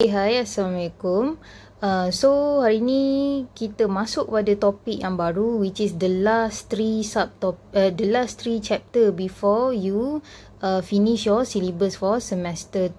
Hey, hai, Assalamualaikum. Uh, so, hari ni kita masuk pada topik yang baru which is the last three sub uh, the last three chapter before you uh, finish your syllabus for semester 2.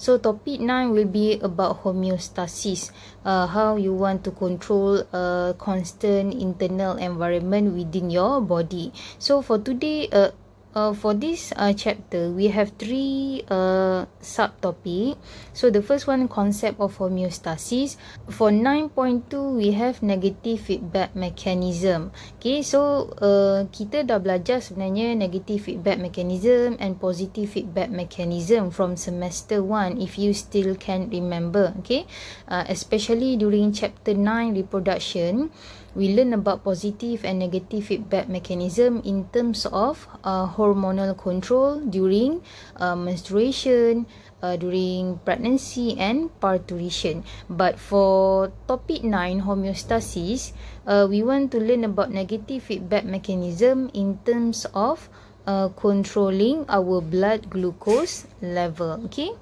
So, topic 9 will be about homeostasis. Uh, how you want to control a constant internal environment within your body. So, for today... Uh, Uh, for this uh, chapter, we have three uh, subtopic. So the first one, concept of homeostasis. For 9.2, we have negative feedback mechanism. Okay, so uh, kita dah belajar sebenarnya negative feedback mechanism and positive feedback mechanism from semester 1 if you still can remember. Okay, uh, especially during chapter 9 reproduction we learn about positive and negative feedback mechanism in terms of uh, hormonal control during uh, menstruation uh, during pregnancy and parturition but for topic 9 homeostasis uh, we want to learn about negative feedback mechanism in terms of uh, controlling our blood glucose level okay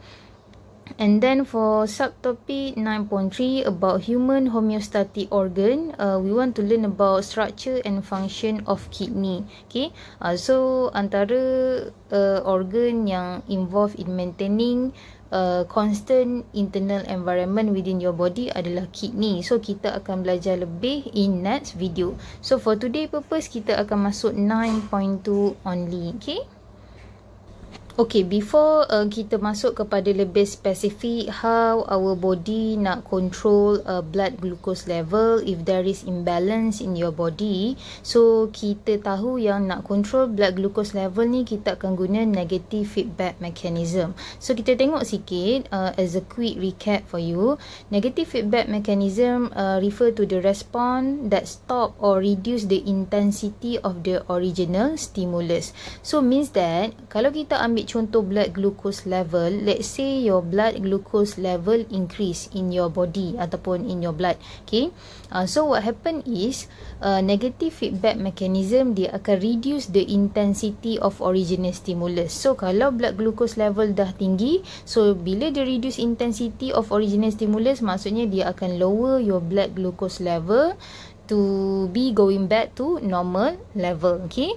And then for subtopic 9.3 about human homeostatic organ, uh, we want to learn about structure and function of kidney. Okay, uh, so antara uh, organ yang involved in maintaining uh, constant internal environment within your body adalah kidney. So kita akan belajar lebih in next video. So for today purpose kita akan masuk 9.2 only. Okay. Okay, before uh, kita masuk kepada lebih spesifik how our body nak control uh, blood glucose level if there is imbalance in your body. So, kita tahu yang nak control blood glucose level ni kita akan guna negative feedback mechanism. So, kita tengok sikit uh, as a quick recap for you. Negative feedback mechanism uh, refer to the response that stop or reduce the intensity of the original stimulus. So, means that kalau kita ambil contoh blood glucose level, let's say your blood glucose level increase in your body ataupun in your blood, okay? Uh, so what happen is uh, negative feedback mechanism dia akan reduce the intensity of original stimulus. So kalau blood glucose level dah tinggi, so bila dia reduce intensity of original stimulus, maksudnya dia akan lower your blood glucose level to be going back to normal level, okay?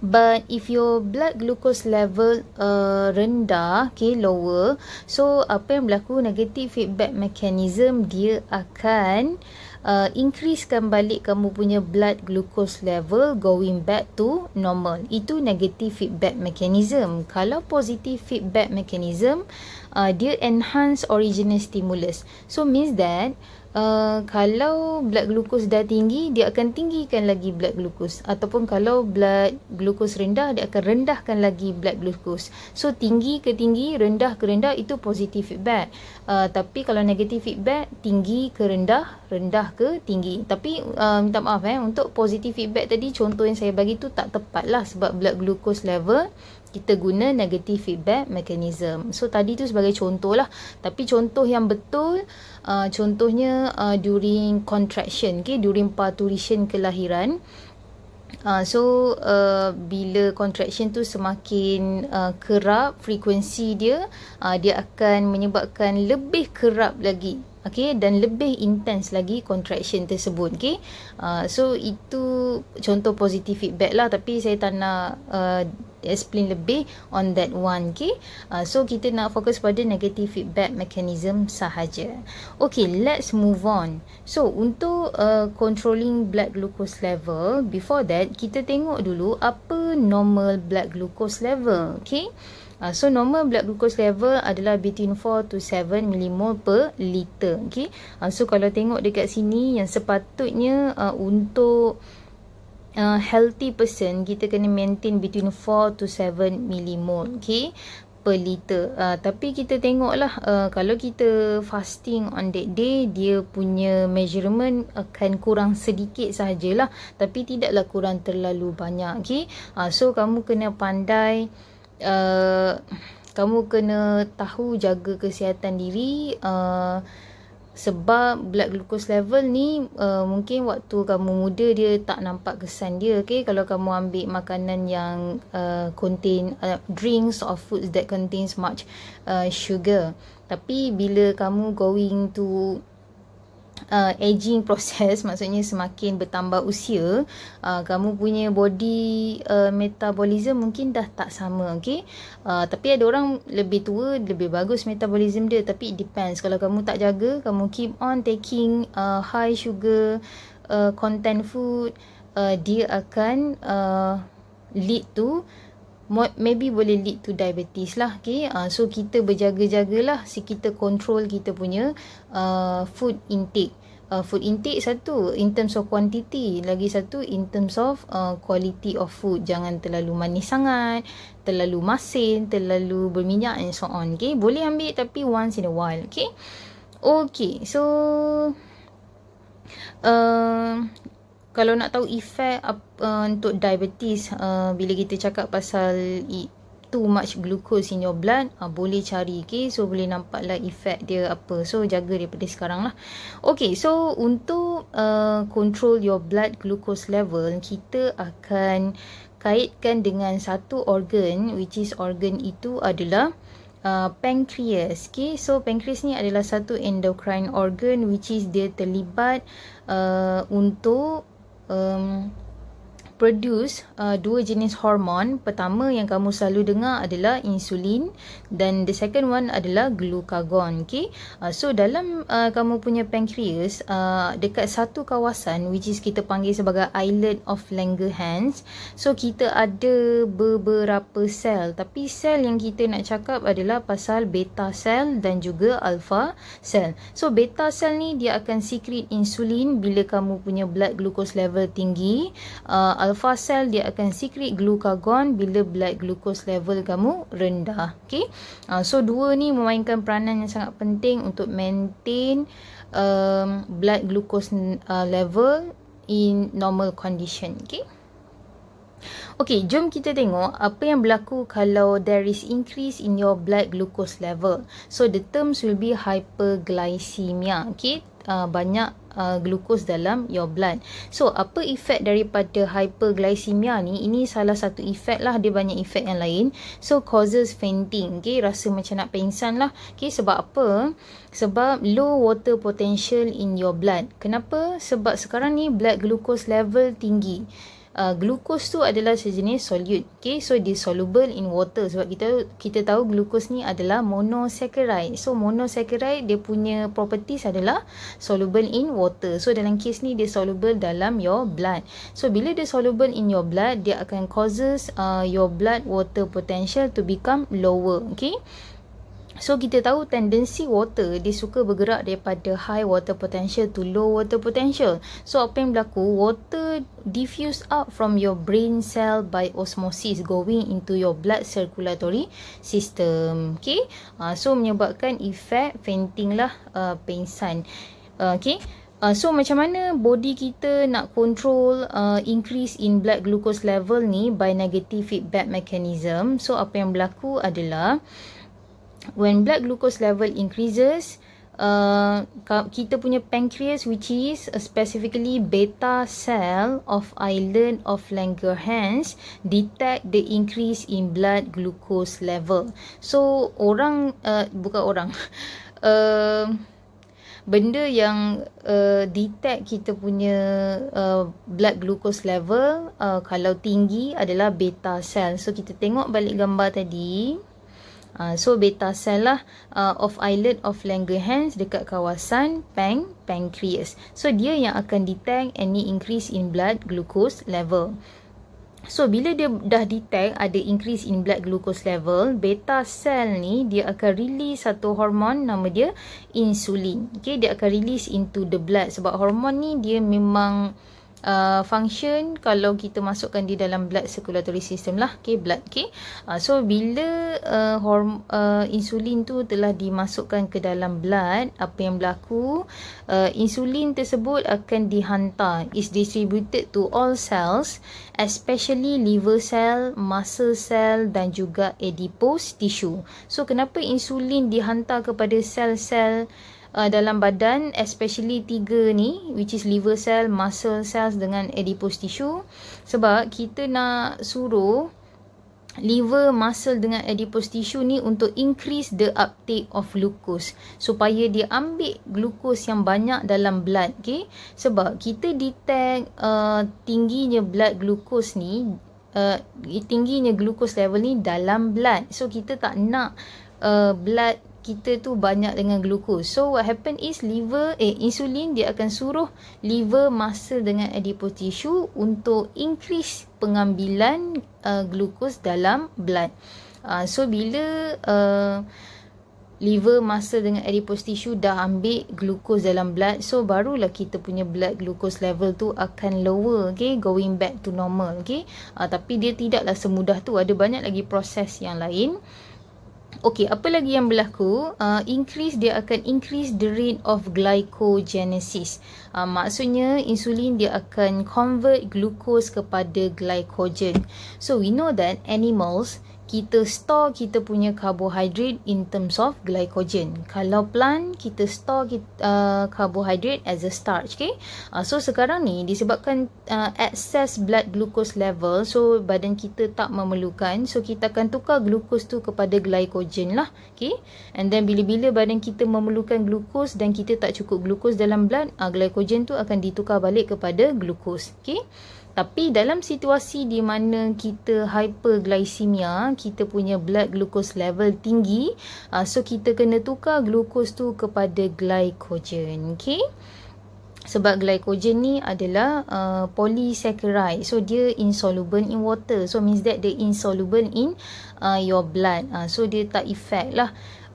But if your blood glucose level uh, rendah, okay, lower, so apa yang berlaku Negatif feedback mechanism dia akan uh, increasekan balik kamu punya blood glucose level going back to normal. Itu negatif feedback mechanism. Kalau positif feedback mechanism, uh, dia enhance original stimulus. So means that Uh, kalau blood glucose dah tinggi dia akan tinggikan lagi blood glucose ataupun kalau blood glucose rendah dia akan rendahkan lagi blood glucose so tinggi ke tinggi rendah ke rendah itu positive feedback uh, tapi kalau negative feedback tinggi ke rendah rendah ke tinggi tapi uh, minta maaf eh untuk positive feedback tadi contoh yang saya bagi tu tak tepat lah sebab blood glucose level kita guna negative feedback mechanism. So tadi tu sebagai contoh lah. Tapi contoh yang betul, uh, contohnya uh, during contraction, okay, during parturition kelahiran. Uh, so uh, bila contraction tu semakin uh, kerap frekuensi dia, uh, dia akan menyebabkan lebih kerap lagi. Okay, dan lebih intens lagi contraction tersebut okay? uh, so itu contoh positive feedback lah tapi saya tak nak uh, explain lebih on that one okay uh, so kita nak fokus pada negative feedback mechanism sahaja okay let's move on so untuk uh, controlling blood glucose level before that kita tengok dulu apa normal blood glucose level okay uh, So normal blood glucose level adalah between 4 to 7 millimol per liter. Okay. Uh, so kalau tengok dekat sini yang sepatutnya uh, untuk uh, healthy person kita kena maintain between 4 to 7 millimol okay per liter uh, tapi kita tengoklah uh, kalau kita fasting on that day dia punya measurement akan kurang sedikit sajalah tapi tidaklah kurang terlalu banyak okay uh, so kamu kena pandai uh, kamu kena tahu jaga kesihatan diri uh, sebab blood glucose level ni uh, mungkin waktu kamu muda dia tak nampak kesan dia okay? kalau kamu ambil makanan yang uh, contain uh, drinks or foods that contains much uh, sugar tapi bila kamu going to uh, aging proses maksudnya semakin bertambah usia uh, kamu punya body uh, metabolism mungkin dah tak sama okey uh, tapi ada orang lebih tua lebih bagus metabolism dia tapi it depends kalau kamu tak jaga kamu keep on taking uh, high sugar uh, content food uh, dia akan uh, lead to maybe boleh lead to diabetes lah okay. Uh, so kita berjaga-jagalah si kita control kita punya uh, food intake uh, food intake satu in terms of quantity lagi satu in terms of uh, quality of food jangan terlalu manis sangat terlalu masin terlalu berminyak and so on okay boleh ambil tapi once in a while okay okay so uh, kalau nak tahu efek uh, untuk diabetes uh, bila kita cakap pasal too much glucose in your blood uh, boleh cari okay so boleh nampak lah efek dia apa so jaga daripada sekarang lah okay so untuk uh, control your blood glucose level kita akan kaitkan dengan satu organ which is organ itu adalah Uh, pancreas okay so pancreas ni adalah satu endocrine organ which is dia terlibat uh, untuk um, produce uh, dua jenis hormon. Pertama yang kamu selalu dengar adalah insulin dan the second one adalah glucagon. Okay? Uh, so dalam uh, kamu punya pancreas, uh, dekat satu kawasan which is kita panggil sebagai island of Langerhans. So kita ada beberapa sel tapi sel yang kita nak cakap adalah pasal beta sel dan juga alpha sel. So beta sel ni dia akan secret insulin bila kamu punya blood glucose level tinggi. Uh, alpha cell dia akan secrete glucagon bila blood glucose level kamu rendah okay? uh, ah, so dua ni memainkan peranan yang sangat penting untuk maintain um, blood glucose uh, level in normal condition okay? Okay, jom kita tengok apa yang berlaku kalau there is increase in your blood glucose level. So the terms will be hyperglycemia. okay? uh, banyak uh, glukos dalam your blood. So apa efek daripada hyperglycemia ni? Ini salah satu efek lah. Dia banyak efek yang lain. So causes fainting. Okay, rasa macam nak pingsan lah. Okay, sebab apa? Sebab low water potential in your blood. Kenapa? Sebab sekarang ni blood glucose level tinggi uh, glukos tu adalah sejenis solute okay so dia soluble in water sebab kita kita tahu glukos ni adalah monosaccharide so monosaccharide dia punya properties adalah soluble in water so dalam kes ni dia soluble dalam your blood so bila dia soluble in your blood dia akan causes uh, your blood water potential to become lower okay So kita tahu tendensi water dia suka bergerak daripada high water potential to low water potential. So apa yang berlaku? Water diffuse up from your brain cell by osmosis going into your blood circulatory system. Okay. Uh, so menyebabkan efek fainting lah uh, ah, pingsan. Uh, ah, okay. Uh, so macam mana body kita nak control uh, increase in blood glucose level ni by negative feedback mechanism. So apa yang berlaku adalah when blood glucose level increases uh, kita punya pancreas which is uh, specifically beta cell of island of Langerhans detect the increase in blood glucose level so orang uh, bukan orang uh, benda yang uh, detect kita punya uh, blood glucose level uh, kalau tinggi adalah beta cell so kita tengok balik gambar tadi Uh, so beta cell lah uh, of islet of Langerhans dekat kawasan pang pancreas. So dia yang akan detect any increase in blood glucose level. So bila dia dah detect ada increase in blood glucose level, beta cell ni dia akan release satu hormon nama dia insulin. Okay, dia akan release into the blood sebab hormon ni dia memang uh, function kalau kita masukkan di dalam blood circulatory system lah okay blood okay uh, so bila uh, uh, insulin tu telah dimasukkan ke dalam blood apa yang berlaku uh, insulin tersebut akan dihantar is distributed to all cells especially liver cell muscle cell dan juga adipose tissue so kenapa insulin dihantar kepada sel-sel uh, dalam badan especially tiga ni which is liver cell, muscle cells dengan adipose tissue sebab kita nak suruh liver, muscle dengan adipose tissue ni untuk increase the uptake of glucose supaya dia ambil glucose yang banyak dalam blood okay? sebab kita detect uh, tingginya blood glucose ni uh, tingginya glucose level ni dalam blood so kita tak nak uh, blood kita tu banyak dengan glukos. So what happen is liver eh insulin dia akan suruh liver muscle dengan adipose tissue untuk increase pengambilan uh, glukos dalam blood. Uh, so bila uh, liver muscle dengan adipose tissue dah ambil glukos dalam blood so barulah kita punya blood glucose level tu akan lower okay going back to normal okay uh, tapi dia tidaklah semudah tu ada banyak lagi proses yang lain uh, Okey, apa lagi yang berlaku? Uh, increase dia akan increase the rate of glycogenesis. Uh, maksudnya insulin dia akan convert glucose kepada glycogen. So we know that animals kita store kita punya carbohydrate in terms of glycogen. Kalau plant, kita store kita, uh, carbohydrate as a starch. Okay? Uh, so sekarang ni disebabkan uh, excess blood glucose level, so badan kita tak memerlukan. So kita akan tukar glucose tu kepada glycogen lah. Okay? And then bila-bila badan kita memerlukan glucose dan kita tak cukup glucose dalam blood, uh, glycogen tu akan ditukar balik kepada glucose. Okay? Tapi dalam situasi di mana kita hyperglycemia, kita punya blood glucose level tinggi, uh, so kita kena tukar glucose tu kepada glycogen, okay? Sebab glycogen ni adalah uh, polysaccharide. So, dia insoluble in water. So, means that dia insoluble in uh, your blood. Uh, so, dia tak effect lah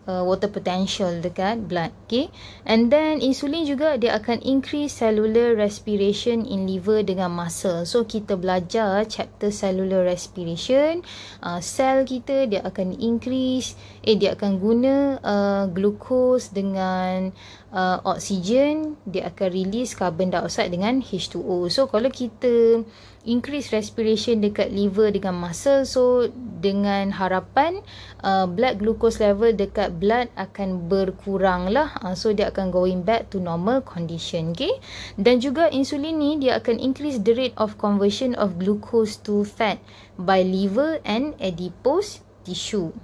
uh, water potential dekat blood okay and then insulin juga dia akan increase cellular respiration in liver dengan muscle. so kita belajar chapter cellular respiration uh, sel kita dia akan increase eh dia akan guna uh, glucose dengan uh, oksigen dia akan release carbon dioxide dengan H2O so kalau kita increase respiration dekat liver dengan masa so dengan harapan uh, blood glucose level dekat blood akan berkurang lah uh, so dia akan going back to normal condition okay dan juga insulin ni dia akan increase the rate of conversion of glucose to fat by liver and adipose tissue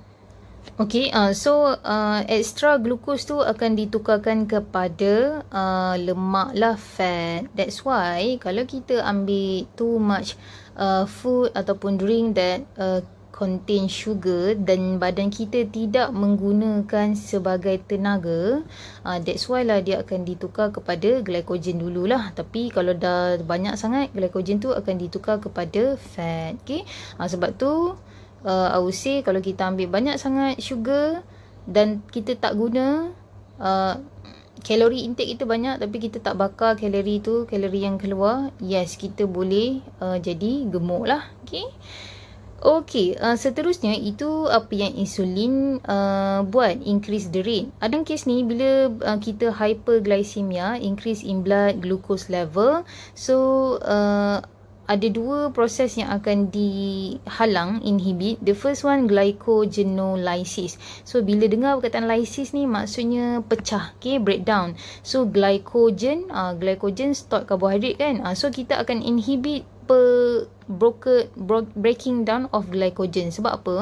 Okay, uh, so uh, extra glucose tu akan ditukarkan kepada uh, lemak lah, fat. That's why kalau kita ambil too much uh, food ataupun drink that uh, contain sugar dan badan kita tidak menggunakan sebagai tenaga, uh, that's why lah dia akan ditukar kepada glycogen dululah. Tapi kalau dah banyak sangat, glycogen tu akan ditukar kepada fat. Okay, uh, sebab tu uh, I would say kalau kita ambil banyak sangat sugar dan kita tak guna uh, kalori intake kita banyak tapi kita tak bakar kalori tu, kalori yang keluar, yes kita boleh uh, jadi gemuk lah. Okay. Okey, uh, seterusnya itu apa yang insulin uh, buat, increase the rate. Ada kes ni bila uh, kita hyperglycemia, increase in blood glucose level. So, uh, ada dua proses yang akan dihalang, inhibit. The first one, glycogenolysis. So, bila dengar perkataan lysis ni, maksudnya pecah, okay, breakdown. So, glycogen, uh, glycogen stored karbohidrat kan? Uh, so, kita akan inhibit per broker, bro breaking down of glycogen. Sebab apa?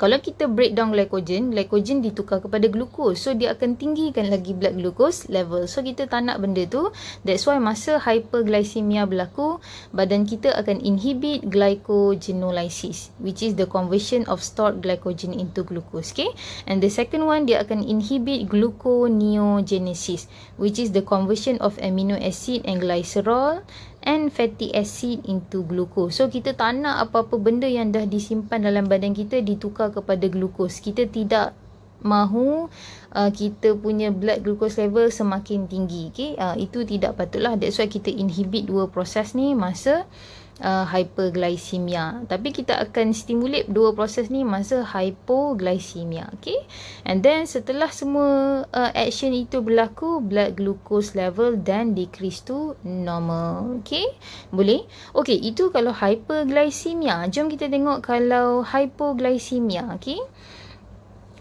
kalau kita breakdown glycogen, glycogen ditukar kepada glukos. So, dia akan tinggikan lagi blood glucose level. So, kita tak nak benda tu. That's why masa hyperglycemia berlaku, badan kita akan inhibit glycogenolysis. Which is the conversion of stored glycogen into glucose. Okay? And the second one, dia akan inhibit gluconeogenesis. Which is the conversion of amino acid and glycerol and fatty acid into glucose. So kita tak nak apa-apa benda yang dah disimpan dalam badan kita ditukar kepada glucose. Kita tidak mahu uh, kita punya blood glucose level semakin tinggi. Okay? Uh, itu tidak patutlah. That's why kita inhibit dua proses ni masa uh, uh, hyperglycemia. Tapi kita akan stimulate dua proses ni masa hypoglycemia. Okay? And then setelah semua uh, action itu berlaku, blood glucose level then decrease to normal. Okay? Boleh? Okay, itu kalau hyperglycemia. Jom kita tengok kalau hypoglycemia. Okay?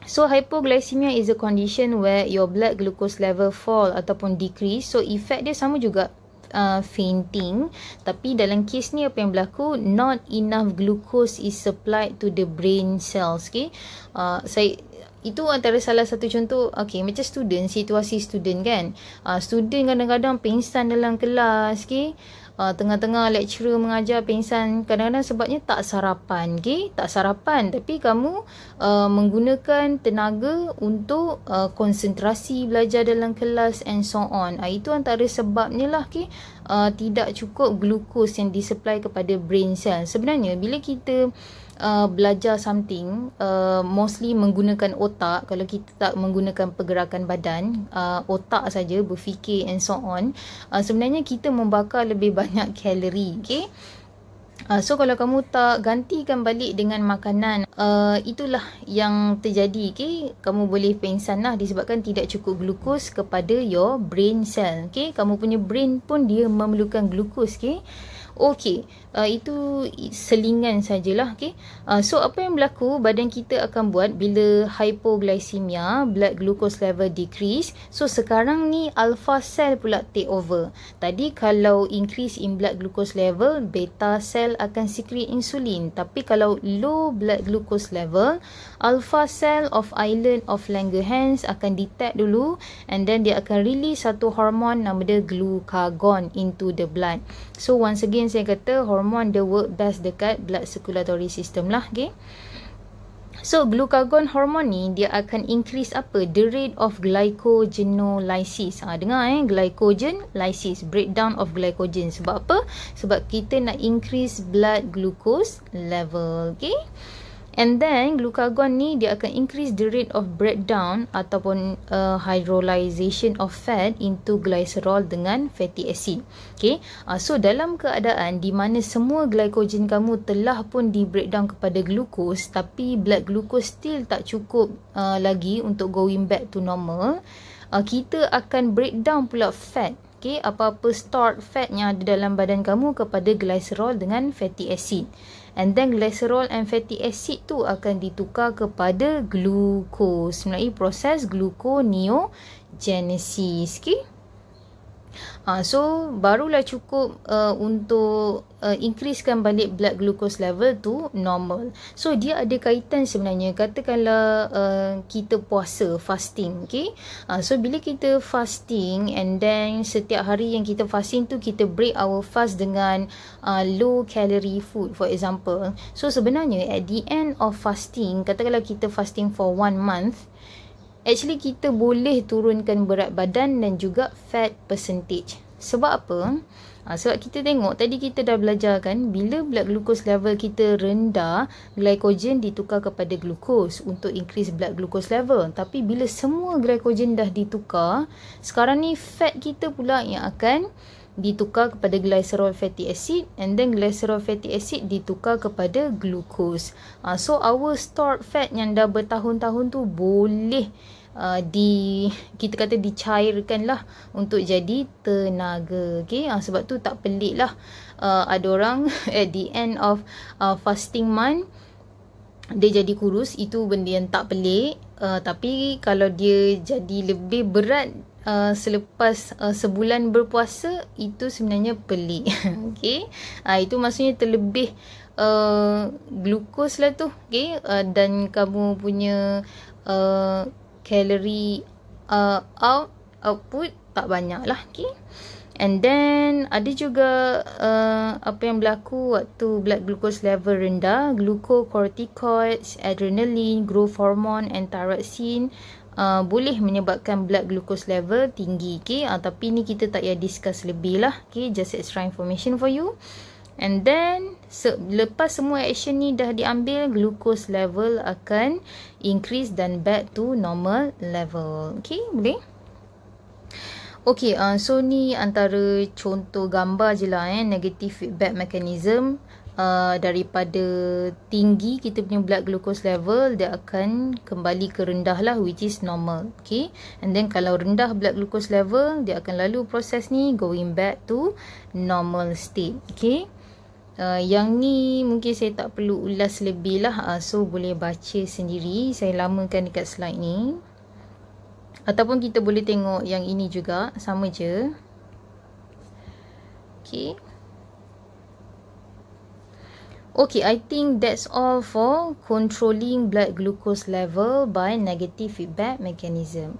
So hypoglycemia is a condition where your blood glucose level fall ataupun decrease. So effect dia sama juga uh, fainting tapi dalam kes ni apa yang berlaku not enough glucose is supplied to the brain cells okay uh, saya itu antara salah satu contoh okay, macam student situasi student kan uh, student kadang-kadang pingsan dalam kelas okay? Ah, tengah-tengah lecturer mengajar pingsan kadang-kadang sebabnya tak sarapan okay? tak sarapan tapi kamu uh, menggunakan tenaga untuk uh, konsentrasi belajar dalam kelas and so on uh, itu antara sebabnya lah okay? uh, tidak cukup glukos yang disupply kepada brain cell sebenarnya bila kita uh, uh, belajar something uh, mostly menggunakan otak kalau kita tak menggunakan pergerakan badan uh, otak saja berfikir and so on uh, sebenarnya kita membakar lebih banyak kalori okey Uh, so kalau kamu tak gantikan balik dengan makanan uh, itulah yang terjadi okay? kamu boleh pengsan lah disebabkan tidak cukup glukos kepada your brain cell okay? kamu punya brain pun dia memerlukan glukos okay? Okey, uh, itu selingan sajalah. Okay. Uh, so, apa yang berlaku, badan kita akan buat bila hypoglycemia, blood glucose level decrease. So, sekarang ni alpha cell pula take over. Tadi kalau increase in blood glucose level, beta cell akan secrete insulin. Tapi kalau low blood glucose level, alpha cell of island of Langerhans akan detect dulu and then dia akan release satu hormon nama dia glucagon into the blood. So, once again, yang saya kata hormon the work best dekat blood circulatory system lah okay. So glucagon hormon ni dia akan increase apa? The rate of glycogenolysis. Ah ha, dengar eh glycogenolysis, breakdown of glycogen. Sebab apa? Sebab kita nak increase blood glucose level, okay? And then glucagon ni dia akan increase the rate of breakdown ataupun uh, hydrolyzation of fat into glycerol dengan fatty acid. Okay, uh, so dalam keadaan di mana semua glycogen kamu telah pun di breakdown kepada glukos tapi blood glucose still tak cukup uh, lagi untuk going back to normal, uh, kita akan breakdown pula fat. Okay, apa-apa stored fat yang ada dalam badan kamu kepada glycerol dengan fatty acid. And then glycerol and fatty acid tu akan ditukar kepada glucose. Melalui proses gluconeogenesis. Okay. Ha, so barulah cukup uh, untuk uh, increasekan balik blood glucose level tu normal. So dia ada kaitan sebenarnya. Katakanlah uh, kita puasa, fasting, okay? Ha, ah, so bila kita fasting and then setiap hari yang kita fasting tu kita break our fast dengan uh, low calorie food for example. So sebenarnya at the end of fasting, katakanlah kita fasting for one month, actually kita boleh turunkan berat badan dan juga fat percentage. Sebab apa? Ha, sebab kita tengok tadi kita dah belajar kan bila blood glucose level kita rendah glycogen ditukar kepada glucose untuk increase blood glucose level tapi bila semua glycogen dah ditukar sekarang ni fat kita pula yang akan ditukar kepada glycerol fatty acid and then glycerol fatty acid ditukar kepada glucose. Uh, ah, so our stored fat yang dah bertahun-tahun tu boleh Uh, di kita kata dicairkan lah untuk jadi tenaga okay? Uh, ah, sebab tu tak pelik lah uh, ada orang at the end of uh, fasting month dia jadi kurus itu benda yang tak pelik uh, tapi kalau dia jadi lebih berat uh, selepas uh, sebulan berpuasa itu sebenarnya pelik. Okey. Uh, itu maksudnya terlebih uh, glukos lah tu. okay? Uh, ah, dan kamu punya uh, calorie uh, out output tak banyak lah. okay? And then ada juga uh, apa yang berlaku waktu blood glucose level rendah. Glucocorticoids, adrenaline, growth hormone and thyroxine Uh, boleh menyebabkan blood glucose level tinggi okay? uh, tapi ni kita tak payah discuss lebih lah okay? just extra information for you and then se- lepas semua action ni dah diambil glucose level akan increase dan back to normal level okay boleh Okay, uh, so ni antara contoh gambar je lah eh, negative feedback mechanism uh, daripada tinggi kita punya blood glucose level dia akan kembali ke rendah lah which is normal okay and then kalau rendah blood glucose level dia akan lalu proses ni going back to normal state okay Uh, yang ni mungkin saya tak perlu ulas lebih lah uh, So boleh baca sendiri Saya lamakan dekat slide ni Ataupun kita boleh tengok yang ini juga Sama je Okay Okay, I think that's all for controlling blood glucose level by negative feedback mechanism.